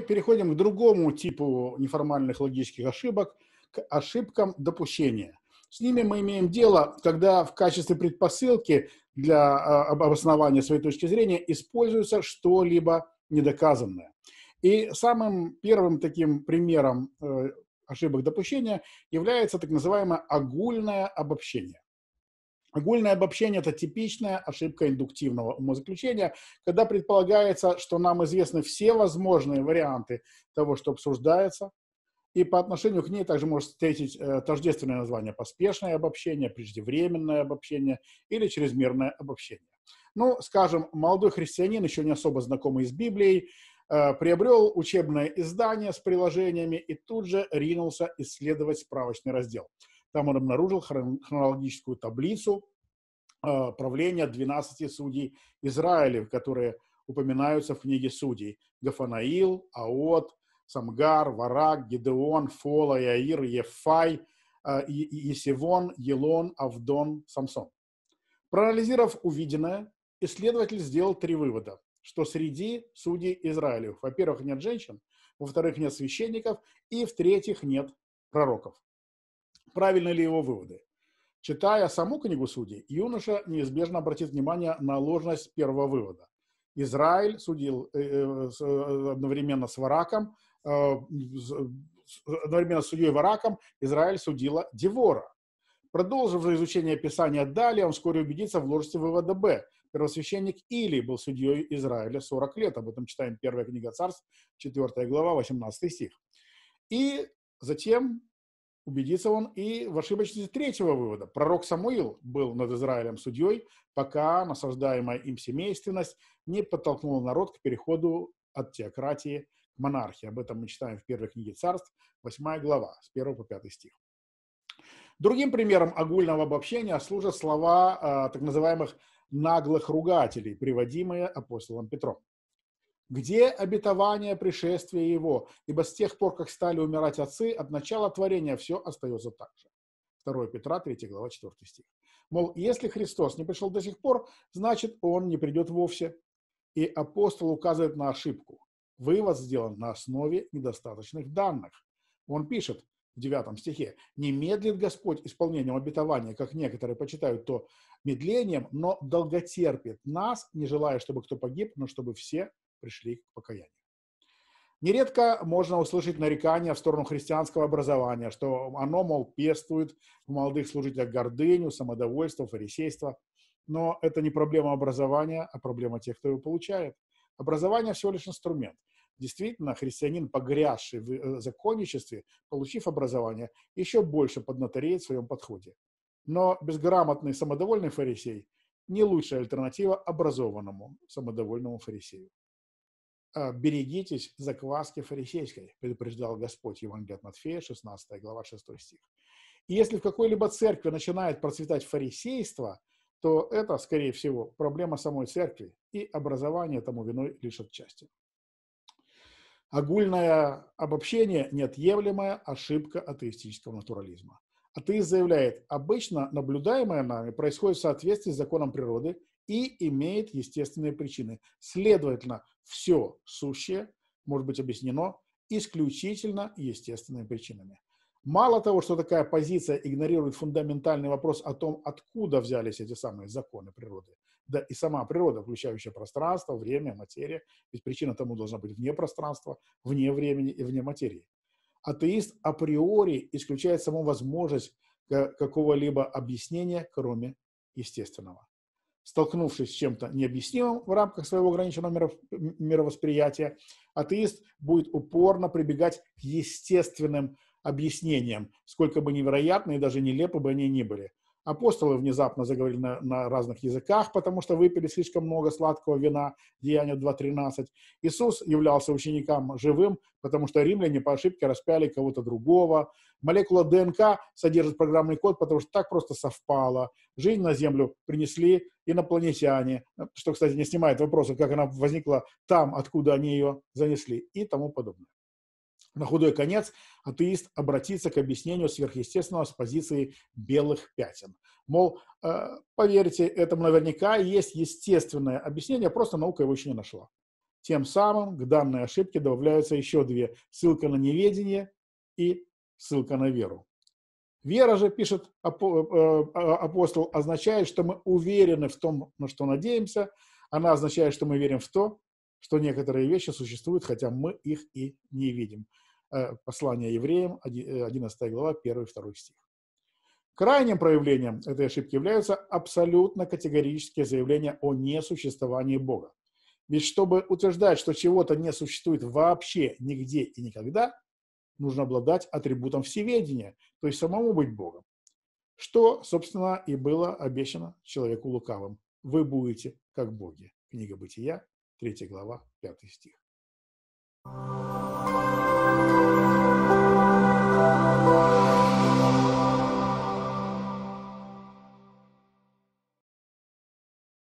переходим к другому типу неформальных логических ошибок, к ошибкам допущения. С ними мы имеем дело, когда в качестве предпосылки для а, обоснования своей точки зрения используется что-либо недоказанное. И самым первым таким примером э, ошибок допущения является так называемое огульное обобщение. Огульное обобщение – это типичная ошибка индуктивного умозаключения, когда предполагается, что нам известны все возможные варианты того, что обсуждается, и по отношению к ней также может встретить э, тождественное название поспешное обобщение, преждевременное обобщение или чрезмерное обобщение. Ну, скажем, молодой христианин, еще не особо знакомый с Библией, э, приобрел учебное издание с приложениями и тут же ринулся исследовать справочный раздел – там он обнаружил хронологическую таблицу э, правления 12 судей Израиля, которые упоминаются в книге судей. Гафанаил, Аот, Самгар, Варак, Гедеон, Фола, Яир, Ефай, э, Есевон, Елон, Авдон, Самсон. Проанализировав увиденное, исследователь сделал три вывода, что среди судей Израилев, во-первых, нет женщин, во-вторых, нет священников, и в-третьих, нет пророков правильны ли его выводы. Читая саму книгу судей, юноша неизбежно обратит внимание на ложность первого вывода. Израиль судил э, э, э, одновременно с Вараком, одновременно с судьей Вараком, Израиль судила Девора. Продолжив же изучение Писания далее, он вскоре убедится в ложности вывода Б. Первосвященник Или был судьей Израиля 40 лет. Об этом читаем 1 книга Царств, 4 глава, 18 стих. И затем убедится он и в ошибочности третьего вывода. Пророк Самуил был над Израилем судьей, пока насаждаемая им семейственность не подтолкнула народ к переходу от теократии к монархии. Об этом мы читаем в первой книге царств, 8 глава, с 1 по 5 стих. Другим примером огульного обобщения служат слова э, так называемых наглых ругателей, приводимые апостолом Петром. Где обетование пришествия его? Ибо с тех пор, как стали умирать отцы, от начала творения все остается так же. 2 Петра, 3 глава, 4 стих. Мол, если Христос не пришел до сих пор, значит, Он не придет вовсе. И апостол указывает на ошибку. Вывод сделан на основе недостаточных данных. Он пишет в 9 стихе, «Не медлит Господь исполнением обетования, как некоторые почитают то медлением, но долготерпит нас, не желая, чтобы кто погиб, но чтобы все пришли к покаянию. Нередко можно услышать нарекания в сторону христианского образования, что оно, мол, пестует в молодых служителях гордыню, самодовольство, фарисейство. Но это не проблема образования, а проблема тех, кто его получает. Образование всего лишь инструмент. Действительно, христианин, погрязший в э, законничестве, получив образование, еще больше поднатореет в своем подходе. Но безграмотный самодовольный фарисей – не лучшая альтернатива образованному самодовольному фарисею. А, берегитесь закваски фарисейской, предупреждал Господь Евангелие от Матфея, 16 глава, 6 стих. И если в какой-либо церкви начинает процветать фарисейство, то это, скорее всего, проблема самой церкви, и образование тому виной лишь отчасти. Огульное обобщение – неотъемлемая ошибка атеистического натурализма. АТИС заявляет, обычно наблюдаемое нами происходит в соответствии с законом природы и имеет естественные причины. Следовательно, все сущее может быть объяснено исключительно естественными причинами. Мало того, что такая позиция игнорирует фундаментальный вопрос о том, откуда взялись эти самые законы природы, да и сама природа, включающая пространство, время, материя, ведь причина тому должна быть вне пространства, вне времени и вне материи атеист априори исключает саму возможность какого-либо объяснения, кроме естественного. Столкнувшись с чем-то необъяснимым в рамках своего ограниченного мировосприятия, атеист будет упорно прибегать к естественным объяснениям, сколько бы невероятные и даже нелепы бы они ни были. Апостолы внезапно заговорили на, на разных языках, потому что выпили слишком много сладкого вина, Деяние 2.13. Иисус являлся ученикам живым, потому что римляне по ошибке распяли кого-то другого. Молекула ДНК содержит программный код, потому что так просто совпало. Жизнь на Землю принесли инопланетяне, что, кстати, не снимает вопроса, как она возникла там, откуда они ее занесли и тому подобное на худой конец атеист обратится к объяснению сверхъестественного с позиции белых пятен. Мол, э, поверьте, этому наверняка есть естественное объяснение, просто наука его еще не нашла. Тем самым к данной ошибке добавляются еще две – ссылка на неведение и ссылка на веру. Вера же, пишет э, э, а, апостол, означает, что мы уверены в том, на что надеемся. Она означает, что мы верим в то, что некоторые вещи существуют, хотя мы их и не видим. Э, послание евреям, 11 э, глава, 1-2 стих. Крайним проявлением этой ошибки являются абсолютно категорические заявления о несуществовании Бога. Ведь чтобы утверждать, что чего-то не существует вообще нигде и никогда, нужно обладать атрибутом всеведения, то есть самому быть Богом. Что, собственно, и было обещано человеку лукавым. Вы будете как боги. Книга Бытия, 3 глава, 5 стих.